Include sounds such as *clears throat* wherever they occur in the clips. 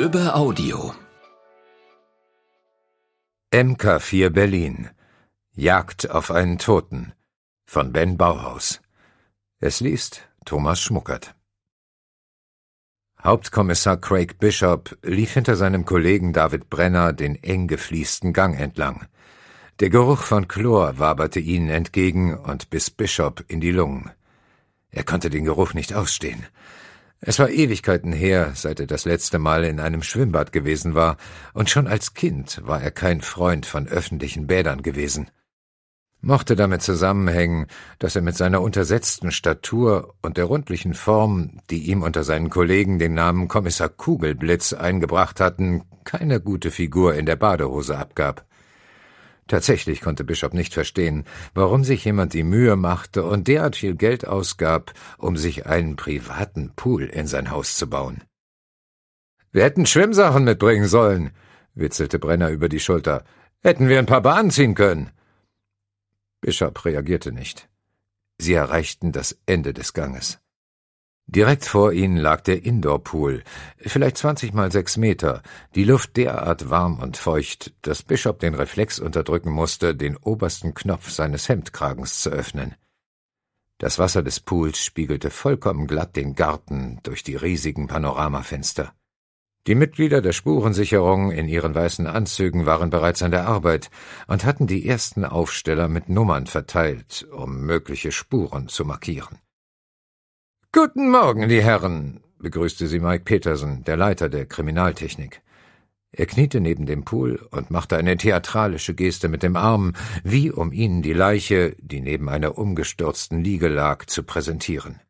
Lübbe Audio MK4 Berlin Jagd auf einen Toten von Ben Bauhaus Es liest Thomas Schmuckert Hauptkommissar Craig Bishop lief hinter seinem Kollegen David Brenner den eng gefliesten Gang entlang. Der Geruch von Chlor waberte ihnen entgegen und biss Bishop in die Lungen. Er konnte den Geruch nicht ausstehen. Es war Ewigkeiten her, seit er das letzte Mal in einem Schwimmbad gewesen war, und schon als Kind war er kein Freund von öffentlichen Bädern gewesen. Mochte damit zusammenhängen, dass er mit seiner untersetzten Statur und der rundlichen Form, die ihm unter seinen Kollegen den Namen Kommissar Kugelblitz eingebracht hatten, keine gute Figur in der Badehose abgab. Tatsächlich konnte Bishop nicht verstehen, warum sich jemand die Mühe machte und derart viel Geld ausgab, um sich einen privaten Pool in sein Haus zu bauen. Wir hätten Schwimmsachen mitbringen sollen, witzelte Brenner über die Schulter. Hätten wir ein paar Bahnen ziehen können. Bishop reagierte nicht. Sie erreichten das Ende des Ganges. Direkt vor ihnen lag der Indoor-Pool, vielleicht 20 mal 6 Meter, die Luft derart warm und feucht, dass Bishop den Reflex unterdrücken musste, den obersten Knopf seines Hemdkragens zu öffnen. Das Wasser des Pools spiegelte vollkommen glatt den Garten durch die riesigen Panoramafenster. Die Mitglieder der Spurensicherung in ihren weißen Anzügen waren bereits an der Arbeit und hatten die ersten Aufsteller mit Nummern verteilt, um mögliche Spuren zu markieren. Guten Morgen, die Herren, begrüßte sie Mike Peterson, der Leiter der Kriminaltechnik. Er kniete neben dem Pool und machte eine theatralische Geste mit dem Arm, wie um ihnen die Leiche, die neben einer umgestürzten Liege lag, zu präsentieren.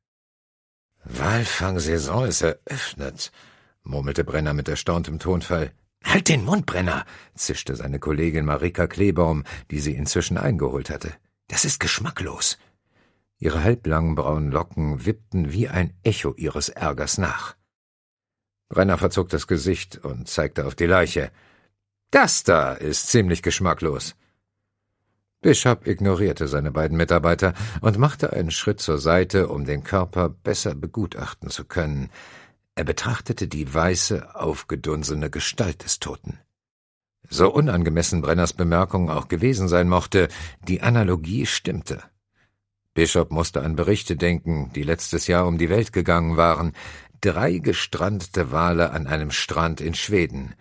Walfangsaison ist eröffnet, murmelte Brenner mit erstauntem Tonfall. Halt den Mund, Brenner, zischte seine Kollegin Marika Kleebaum, die sie inzwischen eingeholt hatte. Das ist geschmacklos. Ihre halblangen braunen Locken wippten wie ein Echo ihres Ärgers nach. Brenner verzog das Gesicht und zeigte auf die Leiche. Das da ist ziemlich geschmacklos. Bishop ignorierte seine beiden Mitarbeiter und machte einen Schritt zur Seite, um den Körper besser begutachten zu können. Er betrachtete die weiße, aufgedunsene Gestalt des Toten. So unangemessen Brenners Bemerkung auch gewesen sein mochte, die Analogie stimmte. Bishop musste an Berichte denken, die letztes Jahr um die Welt gegangen waren. Drei gestrandete Wale an einem Strand in Schweden.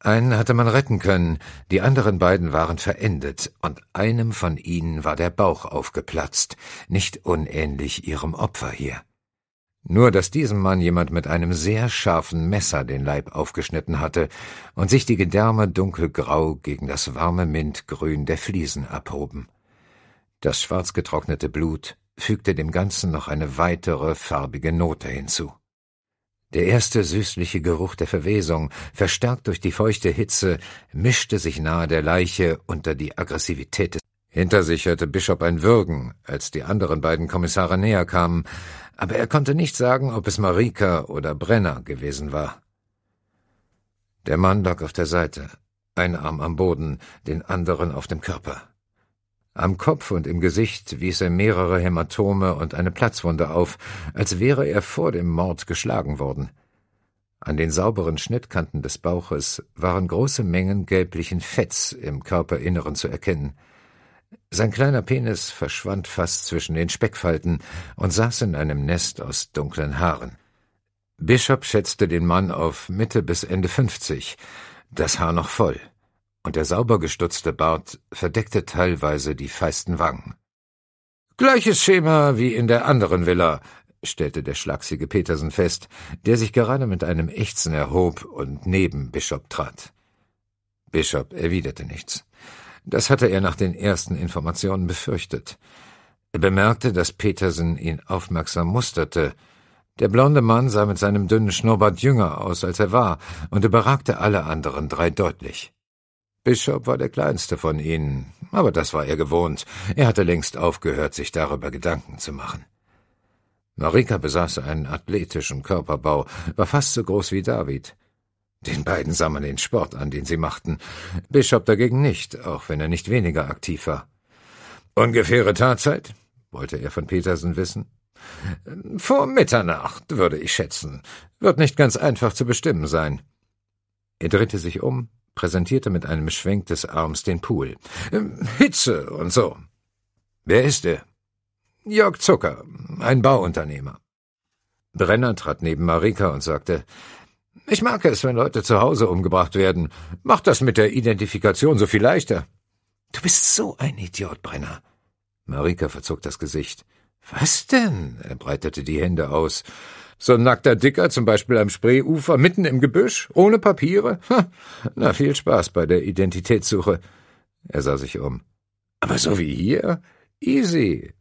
Einen hatte man retten können, die anderen beiden waren verendet, und einem von ihnen war der Bauch aufgeplatzt, nicht unähnlich ihrem Opfer hier. Nur dass diesem Mann jemand mit einem sehr scharfen Messer den Leib aufgeschnitten hatte und sich die Gedärme dunkelgrau gegen das warme Mintgrün der Fliesen abhoben. Das schwarz getrocknete Blut fügte dem Ganzen noch eine weitere farbige Note hinzu. Der erste süßliche Geruch der Verwesung, verstärkt durch die feuchte Hitze, mischte sich nahe der Leiche unter die Aggressivität des hinter sich hörte Bishop ein Würgen, als die anderen beiden Kommissare näher kamen, aber er konnte nicht sagen, ob es Marika oder Brenner gewesen war. Der Mann lag auf der Seite, ein Arm am Boden, den anderen auf dem Körper. Am Kopf und im Gesicht wies er mehrere Hämatome und eine Platzwunde auf, als wäre er vor dem Mord geschlagen worden. An den sauberen Schnittkanten des Bauches waren große Mengen gelblichen Fetts im Körperinneren zu erkennen. Sein kleiner Penis verschwand fast zwischen den Speckfalten und saß in einem Nest aus dunklen Haaren. Bishop schätzte den Mann auf Mitte bis Ende fünfzig, das Haar noch voll und der sauber gestutzte Bart verdeckte teilweise die feisten Wangen. Gleiches Schema wie in der anderen Villa, stellte der schlachsige Petersen fest, der sich gerade mit einem Ächzen erhob und neben Bishop trat. Bishop erwiderte nichts. Das hatte er nach den ersten Informationen befürchtet. Er bemerkte, dass Petersen ihn aufmerksam musterte. Der blonde Mann sah mit seinem dünnen Schnurrbart jünger aus, als er war, und überragte alle anderen drei deutlich. Bishop war der kleinste von ihnen, aber das war er gewohnt. Er hatte längst aufgehört, sich darüber Gedanken zu machen. Marika besaß einen athletischen Körperbau, war fast so groß wie David. Den beiden sah man den Sport an, den sie machten. Bishop dagegen nicht, auch wenn er nicht weniger aktiv war. Ungefähre Tatzeit? wollte er von Petersen wissen. Vor Mitternacht, würde ich schätzen. Wird nicht ganz einfach zu bestimmen sein. Er drehte sich um, präsentierte mit einem Schwenk des Arms den Pool. Ähm, Hitze und so. Wer ist er? Jörg Zucker, ein Bauunternehmer. Brenner trat neben Marika und sagte, ich mag es, wenn Leute zu Hause umgebracht werden. Macht das mit der Identifikation so viel leichter. Du bist so ein Idiot, Brenner. Marika verzog das Gesicht. Was denn? Er breitete die Hände aus. So ein nackter Dicker zum Beispiel am Spreeufer, mitten im Gebüsch, ohne Papiere? Na, viel Spaß bei der Identitätssuche. Er sah sich um. Aber so wie hier? Easy.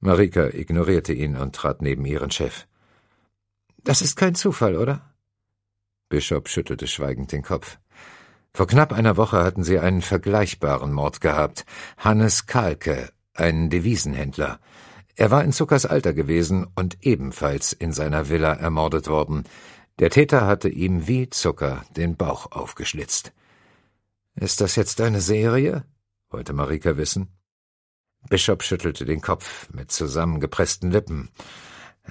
Marika ignorierte ihn und trat neben ihren Chef. Das ist kein Zufall, oder? Bischof schüttelte schweigend den Kopf. Vor knapp einer Woche hatten sie einen vergleichbaren Mord gehabt. Hannes Kalke, ein Devisenhändler. Er war in Zuckers Alter gewesen und ebenfalls in seiner Villa ermordet worden. Der Täter hatte ihm wie Zucker den Bauch aufgeschlitzt. Ist das jetzt eine Serie? wollte Marika wissen. Bishop schüttelte den Kopf mit zusammengepressten Lippen.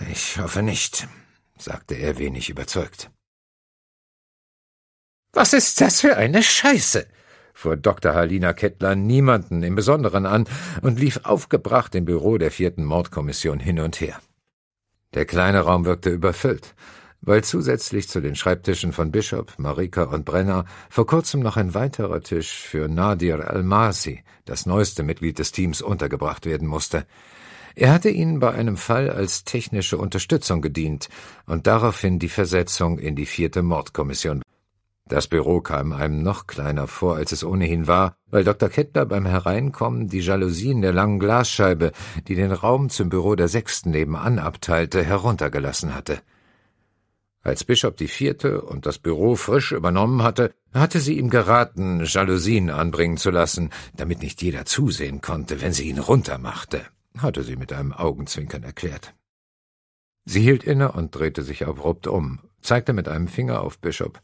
Ich hoffe nicht, sagte er wenig überzeugt. Was ist das für eine Scheiße? fuhr Dr. Halina Kettler niemanden im Besonderen an und lief aufgebracht im Büro der vierten Mordkommission hin und her. Der kleine Raum wirkte überfüllt, weil zusätzlich zu den Schreibtischen von Bishop, Marika und Brenner vor kurzem noch ein weiterer Tisch für Nadir Al-Masi, das neueste Mitglied des Teams, untergebracht werden musste. Er hatte ihnen bei einem Fall als technische Unterstützung gedient und daraufhin die Versetzung in die vierte Mordkommission das Büro kam einem noch kleiner vor, als es ohnehin war, weil Dr. Kettler beim Hereinkommen die Jalousien der langen Glasscheibe, die den Raum zum Büro der Sechsten nebenan abteilte, heruntergelassen hatte. Als Bischof die Vierte und das Büro frisch übernommen hatte, hatte sie ihm geraten, Jalousien anbringen zu lassen, damit nicht jeder zusehen konnte, wenn sie ihn runtermachte, hatte sie mit einem Augenzwinkern erklärt. Sie hielt inne und drehte sich abrupt um, zeigte mit einem Finger auf Bischof.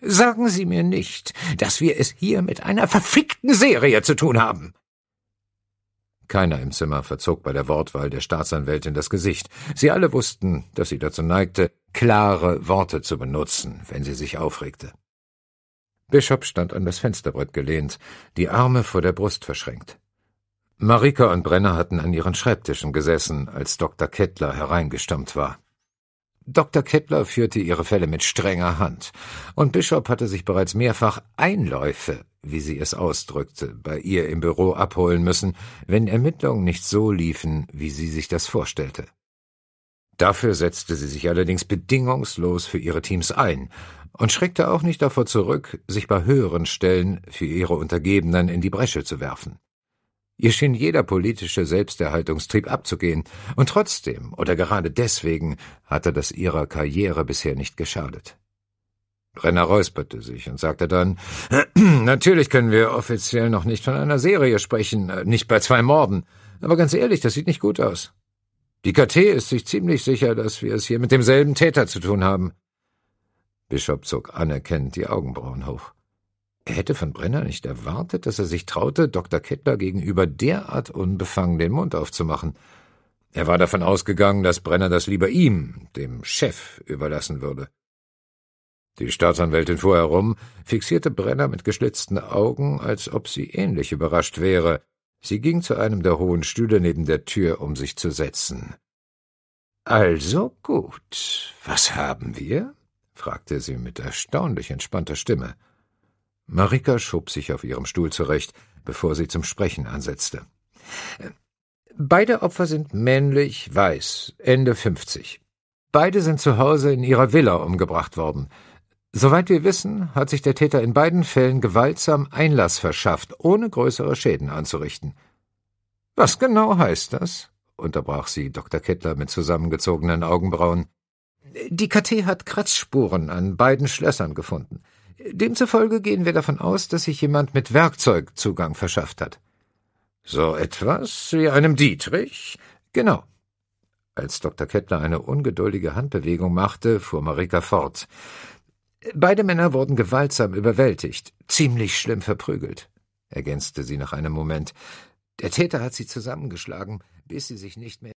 Sagen Sie mir nicht, dass wir es hier mit einer verfickten Serie zu tun haben. Keiner im Zimmer verzog bei der Wortwahl der Staatsanwältin das Gesicht. Sie alle wussten, dass sie dazu neigte, klare Worte zu benutzen, wenn sie sich aufregte. Bishop stand an das Fensterbrett gelehnt, die Arme vor der Brust verschränkt. Marika und Brenner hatten an ihren Schreibtischen gesessen, als Dr. Kettler hereingestammt war. Dr. Kettler führte ihre Fälle mit strenger Hand, und Bishop hatte sich bereits mehrfach Einläufe, wie sie es ausdrückte, bei ihr im Büro abholen müssen, wenn Ermittlungen nicht so liefen, wie sie sich das vorstellte. Dafür setzte sie sich allerdings bedingungslos für ihre Teams ein und schreckte auch nicht davor zurück, sich bei höheren Stellen für ihre Untergebenen in die Bresche zu werfen. Ihr schien jeder politische Selbsterhaltungstrieb abzugehen, und trotzdem oder gerade deswegen hatte das ihrer Karriere bisher nicht geschadet. Brenner räusperte sich und sagte dann, *clears throat* natürlich können wir offiziell noch nicht von einer Serie sprechen, äh, nicht bei zwei Morden, aber ganz ehrlich, das sieht nicht gut aus. Die KT ist sich ziemlich sicher, dass wir es hier mit demselben Täter zu tun haben. Bischof zog anerkennend die Augenbrauen hoch. Er hätte von Brenner nicht erwartet, dass er sich traute, Dr. Kettler gegenüber derart unbefangen den Mund aufzumachen. Er war davon ausgegangen, dass Brenner das lieber ihm, dem Chef, überlassen würde. Die Staatsanwältin fuhr herum, fixierte Brenner mit geschlitzten Augen, als ob sie ähnlich überrascht wäre. Sie ging zu einem der hohen Stühle neben der Tür, um sich zu setzen. Also gut, was haben wir? fragte sie mit erstaunlich entspannter Stimme. Marika schob sich auf ihrem Stuhl zurecht, bevor sie zum Sprechen ansetzte. Beide Opfer sind männlich, weiß, Ende 50. Beide sind zu Hause in ihrer Villa umgebracht worden. Soweit wir wissen, hat sich der Täter in beiden Fällen gewaltsam Einlass verschafft, ohne größere Schäden anzurichten. Was genau heißt das? unterbrach sie Dr. Kettler mit zusammengezogenen Augenbrauen. Die KT hat Kratzspuren an beiden Schlössern gefunden. Demzufolge gehen wir davon aus, dass sich jemand mit Werkzeug Zugang verschafft hat. So etwas wie einem Dietrich? Genau. Als Dr. Kettler eine ungeduldige Handbewegung machte, fuhr Marika fort. Beide Männer wurden gewaltsam überwältigt, ziemlich schlimm verprügelt, ergänzte sie nach einem Moment. Der Täter hat sie zusammengeschlagen, bis sie sich nicht mehr